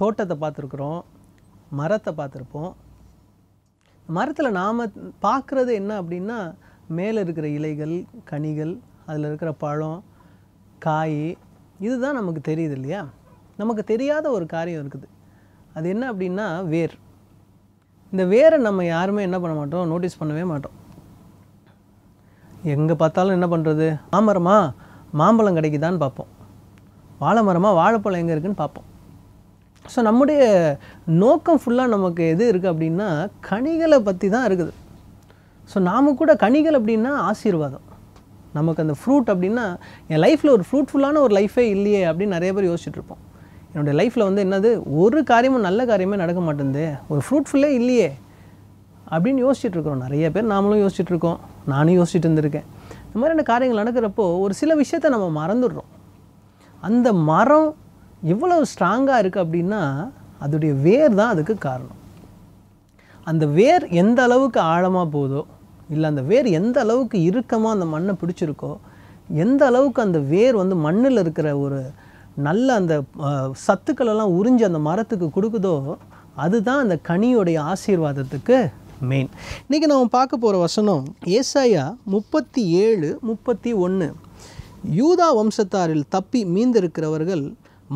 தோட்டத்தை பார்த்துருக்குறோம் மரத்தை பார்த்துருப்போம் மரத்தில் நாம் பார்க்குறது என்ன அப்படின்னா மேலே இருக்கிற இலைகள் கனிகள் அதில் இருக்கிற பழம் காய் இதுதான் நமக்கு தெரியுது இல்லையா நமக்கு தெரியாத ஒரு காரியம் இருக்குது அது என்ன அப்படின்னா வேர் இந்த வேரை நம்ம யாருமே என்ன பண்ண மாட்டோம் நோட்டீஸ் பண்ணவே மாட்டோம் எங்கே பார்த்தாலும் என்ன பண்ணுறது மாமரமாக மாம்பழம் கிடைக்குதான்னு பார்ப்போம் வாழை மரமாக வாழைப்பழம் எங்கே இருக்குதுன்னு பார்ப்போம் ஸோ நம்முடைய நோக்கம் ஃபுல்லாக நமக்கு எது இருக்குது அப்படின்னா கனிகளை பற்றி தான் இருக்குது ஸோ நாம் கூட கனிகள் அப்படின்னா ஆசீர்வாதம் நமக்கு அந்த ஃப்ரூட் அப்படின்னா என் லைஃப்பில் ஒரு ஃப்ரூட்ஃபுல்லான ஒரு லைஃபே இல்லையே அப்படின்னு நிறைய பேர் யோசிச்சுட்ருப்போம் என்னுடைய லைஃப்பில் வந்து என்னது ஒரு காரியமும் நல்ல காரியமே நடக்க மாட்டேங்குது ஒரு ஃப்ரூட்ஃபுல்லே இல்லையே அப்படின்னு யோசிச்சுட்ருக்குறோம் நிறைய பேர் நாமளும் யோசிச்சுட்ருக்கோம் நானும் யோசிச்சுட்டு இருந்திருக்கேன் இந்த மாதிரியான காரியங்கள் நடக்கிறப்போ ஒரு சில விஷயத்தை நம்ம மறந்துடுறோம் அந்த மரம் இவ்வளவு ஸ்ட்ராங்காக இருக்குது அப்படின்னா அதோடைய வேர் தான் அதுக்கு காரணம் அந்த வேர் எந்த அளவுக்கு ஆழமாக போதோ இல்லை அந்த வேர் எந்த அளவுக்கு இறுக்கமாக அந்த மண்ணை பிடிச்சிருக்கோ எந்த அளவுக்கு அந்த வேர் வந்து மண்ணில் இருக்கிற ஒரு நல்ல அந்த சத்துக்களெல்லாம் உறிஞ்சி அந்த மரத்துக்கு கொடுக்குதோ அதுதான் அந்த கனியோடைய ஆசீர்வாதத்துக்கு மெயின் இன்றைக்கி நம்ம பார்க்க போகிற வசனம் ஏசாயா முப்பத்தி ஏழு முப்பத்தி ஒன்று யூதா வம்சத்தாரில் தப்பி மீந்திருக்கிறவர்கள்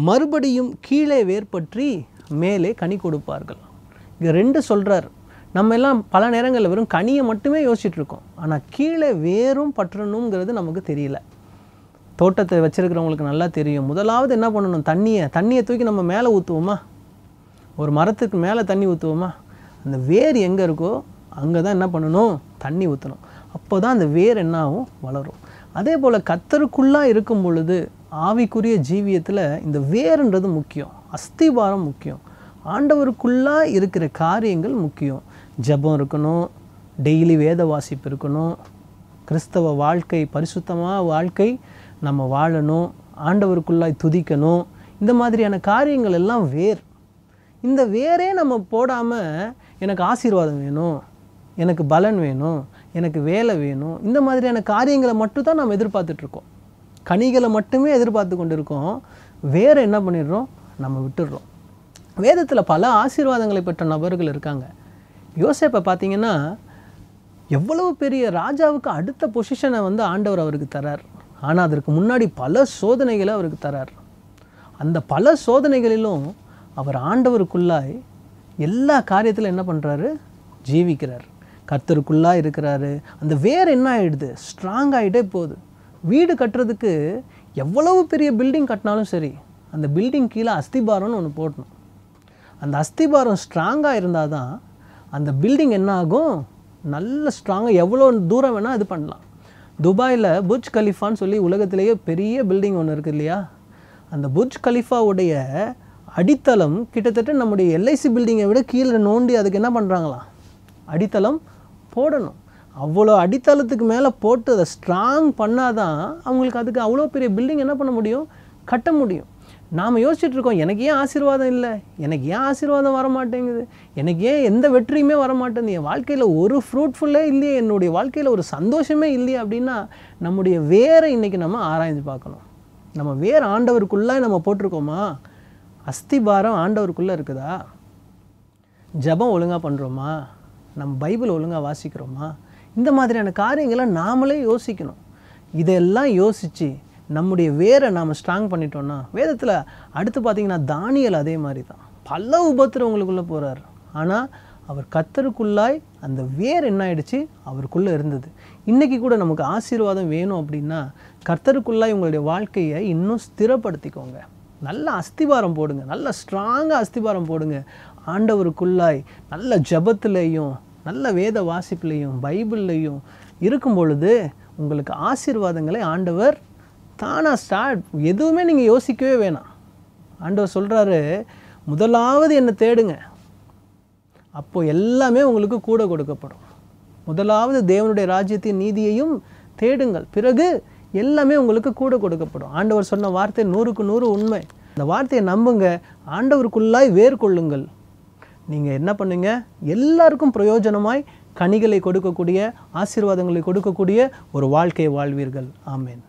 மறுபடியும் கீழே வேர்பற்றி மேலே கனி கொடுப்பார்கள் இது ரெண்டு சொல்கிறார் நம்ம எல்லாம் பல நேரங்களில் வெறும் கனியை மட்டுமே யோசிச்சுட்ருக்கோம் ஆனால் கீழே வேரும் பற்றணுங்கிறது நமக்கு தெரியல தோட்டத்தை வச்சுருக்கிறவங்களுக்கு நல்லா தெரியும் முதலாவது என்ன பண்ணணும் தண்ணியை தண்ணியை தூக்கி நம்ம மேலே ஊற்றுவோமா ஒரு மரத்துக்கு மேலே தண்ணி ஊற்றுவோமா அந்த வேர் எங்கே இருக்கோ அங்கே தான் என்ன பண்ணணும் தண்ணி ஊற்றணும் அப்போ தான் அந்த வேர் என்ன ஆகும் வளரும் அதே போல் கத்தருக்குள்ளாக இருக்கும் பொழுது ஆவிக்குரிய ஜீவியத்தில் இந்த வேறுன்றது முக்கியம் அஸ்திபாரம் முக்கியம் ஆண்டவருக்குள்ளாக இருக்கிற காரியங்கள் முக்கியம் ஜபம் இருக்கணும் டெய்லி வேத வாசிப்பு இருக்கணும் கிறிஸ்தவ வாழ்க்கை பரிசுத்தமாக வாழ்க்கை நம்ம வாழணும் ஆண்டவருக்குள்ளாய் துதிக்கணும் இந்த மாதிரியான காரியங்கள் எல்லாம் வேர் இந்த வேரே நம்ம போடாமல் எனக்கு ஆசீர்வாதம் வேணும் எனக்கு பலன் வேணும் எனக்கு வேலை வேணும் இந்த மாதிரியான காரியங்களை மட்டும் தான் நம்ம எதிர்பார்த்துட்ருக்கோம் கனிகளை மட்டுமே எதிர்பார்த்து கொண்டு இருக்கோம் வேறு என்ன பண்ணிடுறோம் நம்ம விட்டுடுறோம் வேதத்தில் பல ஆசீர்வாதங்களை பெற்ற நபர்கள் இருக்காங்க யோசேப்பை பார்த்தீங்கன்னா எவ்வளவு பெரிய ராஜாவுக்கு அடுத்த பொசிஷனை வந்து ஆண்டவர் அவருக்கு தரார் ஆனால் அதற்கு முன்னாடி பல சோதனைகளை அவருக்கு தரார் அந்த பல சோதனைகளிலும் அவர் ஆண்டவருக்குள்ளாய் எல்லா காரியத்திலும் என்ன பண்ணுறாரு ஜீவிக்கிறார் கர்த்தருக்குள்ளாக இருக்கிறாரு அந்த வேர் என்ன ஆகிடுது ஸ்ட்ராங் ஆகிட்டே போகுது வீடு கட்டுறதுக்கு எவ்வளவு பெரிய பில்டிங் கட்டினாலும் சரி அந்த பில்டிங் கீழே அஸ்திபாரம்னு ஒன்று போடணும் அந்த அஸ்திபாரம் ஸ்ட்ராங்காக இருந்தால் தான் அந்த பில்டிங் என்ன ஆகும் நல்ல ஸ்ட்ராங்காக எவ்வளோ தூரம் வேணால் இது பண்ணலாம் துபாயில் புர்ஜ் கலிஃபான்னு சொல்லி உலகத்திலேயே பெரிய பில்டிங் ஒன்று இருக்குது இல்லையா அந்த புர்ஜ் கலிஃபாவுடைய அடித்தளம் கிட்டத்தட்ட நம்முடைய எல்ஐசி பில்டிங்கை விட கீழே நோண்டி அதுக்கு என்ன பண்ணுறாங்களாம் அடித்தளம் போடணும் அவ்வளோ அடித்தளத்துக்கு மேலே போட்டு அதை ஸ்ட்ராங் பண்ணால் தான் அவங்களுக்கு அதுக்கு அவ்வளோ பெரிய பில்டிங் என்ன பண்ண முடியும் கட்ட முடியும் நாம் யோசிச்சுட்ருக்கோம் எனக்கு ஏன் ஆசீர்வாதம் இல்லை எனக்கு ஏன் ஆசீர்வாதம் வர மாட்டேங்குது எனக்கு ஏன் எந்த வெற்றியுமே வர மாட்டேங்குது என் வாழ்க்கையில் ஒரு ஃப்ரூட்ஃபுல்லே இல்லையே என்னுடைய வாழ்க்கையில் ஒரு சந்தோஷமே இல்லையே அப்படின்னா நம்முடைய வேரை இன்றைக்கி நம்ம ஆராய்ஞ்சு பார்க்கணும் நம்ம வேர் ஆண்டவருக்குள்ளே நம்ம போட்டிருக்கோமா அஸ்திபாரம் ஆண்டவருக்குள்ளே இருக்குதா ஜபம் ஒழுங்காக பண்ணுறோமா நம்ம பைபிள் ஒழுங்காக வாசிக்கிறோமா இந்த மாதிரியான காரியங்களை நாமளே யோசிக்கணும் இதெல்லாம் யோசித்து நம்முடைய வேரை நாம் ஸ்ட்ராங் பண்ணிட்டோன்னா வேதத்தில் அடுத்து பார்த்திங்கன்னா தானியல் அதே மாதிரி தான் பல உபத்திரவங்களுக்குள்ளே போகிறார் ஆனால் அவர் கத்தருக்குள்ளாய் அந்த வேர் என்ன ஆயிடுச்சு அவருக்குள்ளே இருந்தது இன்றைக்கி கூட நமக்கு ஆசீர்வாதம் வேணும் அப்படின்னா கர்த்தருக்குள்ளாய் உங்களுடைய வாழ்க்கையை இன்னும் ஸ்திரப்படுத்திக்கோங்க நல்ல அஸ்திபாரம் போடுங்க நல்ல ஸ்ட்ராங்காக அஸ்திபாரம் போடுங்க ஆண்டவருக்குள்ளாய் நல்ல ஜபத்துலேயும் நல்ல வேத வாசிப்புலேயும் பைபிள்லையும் இருக்கும் பொழுது உங்களுக்கு ஆசீர்வாதங்களை ஆண்டவர் தானாக ஸ்டார்ட் எதுவுமே நீங்கள் யோசிக்கவே வேணாம் ஆண்டவர் சொல்கிறாரு முதலாவது என்னை தேடுங்க அப்போது எல்லாமே உங்களுக்கு கூட கொடுக்கப்படும் முதலாவது தேவனுடைய ராஜ்யத்தின் நீதியையும் தேடுங்கள் பிறகு எல்லாமே உங்களுக்கு கூட கொடுக்கப்படும் ஆண்டவர் சொன்ன வார்த்தை நூறுக்கு நூறு உண்மை இந்த வார்த்தையை நம்புங்க ஆண்டவருக்குள்ளாய் வேர் கொள்ளுங்கள் நீங்கள் என்ன பண்ணுங்க எல்லாருக்கும் பிரயோஜனமாய் கனிகளை கொடுக்கக்கூடிய ஆசீர்வாதங்களை கொடுக்கக்கூடிய ஒரு வாழ்க்கையை வாழ்வீர்கள் ஆமேன்